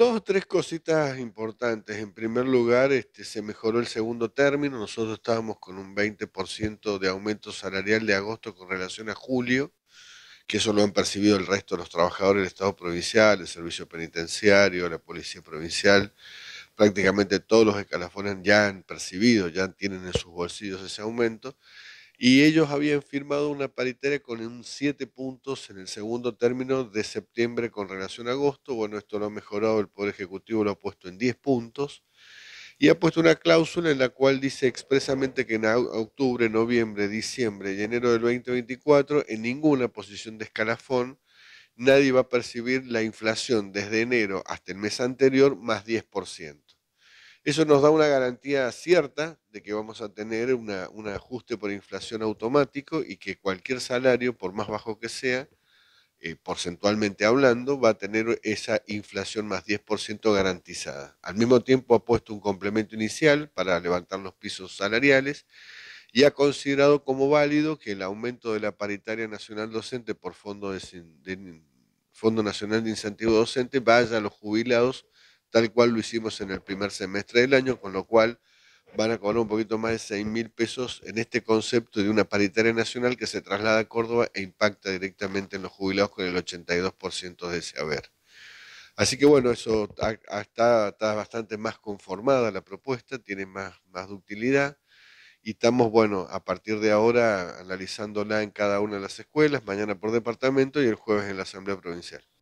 dos o tres cositas importantes. En primer lugar, este, se mejoró el segundo término. Nosotros estábamos con un 20% de aumento salarial de agosto con relación a julio, que eso lo han percibido el resto de los trabajadores del Estado provincial, el Servicio Penitenciario, la Policía Provincial. Prácticamente todos los escalafones ya han percibido, ya tienen en sus bolsillos ese aumento y ellos habían firmado una paritaria con un 7 puntos en el segundo término de septiembre con relación a agosto. Bueno, esto lo ha mejorado, el Poder Ejecutivo lo ha puesto en 10 puntos y ha puesto una cláusula en la cual dice expresamente que en octubre, noviembre, diciembre y enero del 2024, en ninguna posición de escalafón, nadie va a percibir la inflación desde enero hasta el mes anterior más 10%. Eso nos da una garantía cierta de que vamos a tener un ajuste por inflación automático y que cualquier salario, por más bajo que sea, eh, porcentualmente hablando, va a tener esa inflación más 10% garantizada. Al mismo tiempo ha puesto un complemento inicial para levantar los pisos salariales y ha considerado como válido que el aumento de la paritaria nacional docente por Fondo, Fondo Nacional de Incentivo Docente vaya a los jubilados tal cual lo hicimos en el primer semestre del año, con lo cual van a cobrar un poquito más de 6 mil pesos en este concepto de una paritaria nacional que se traslada a Córdoba e impacta directamente en los jubilados con el 82% de ese haber. Así que bueno, eso ah, está, bastante más conformada la propuesta, tiene más, más ductilidad y estamos, bueno, a partir de ahora analizándola en cada una de las escuelas, mañana por departamento y el jueves en la Asamblea Provincial.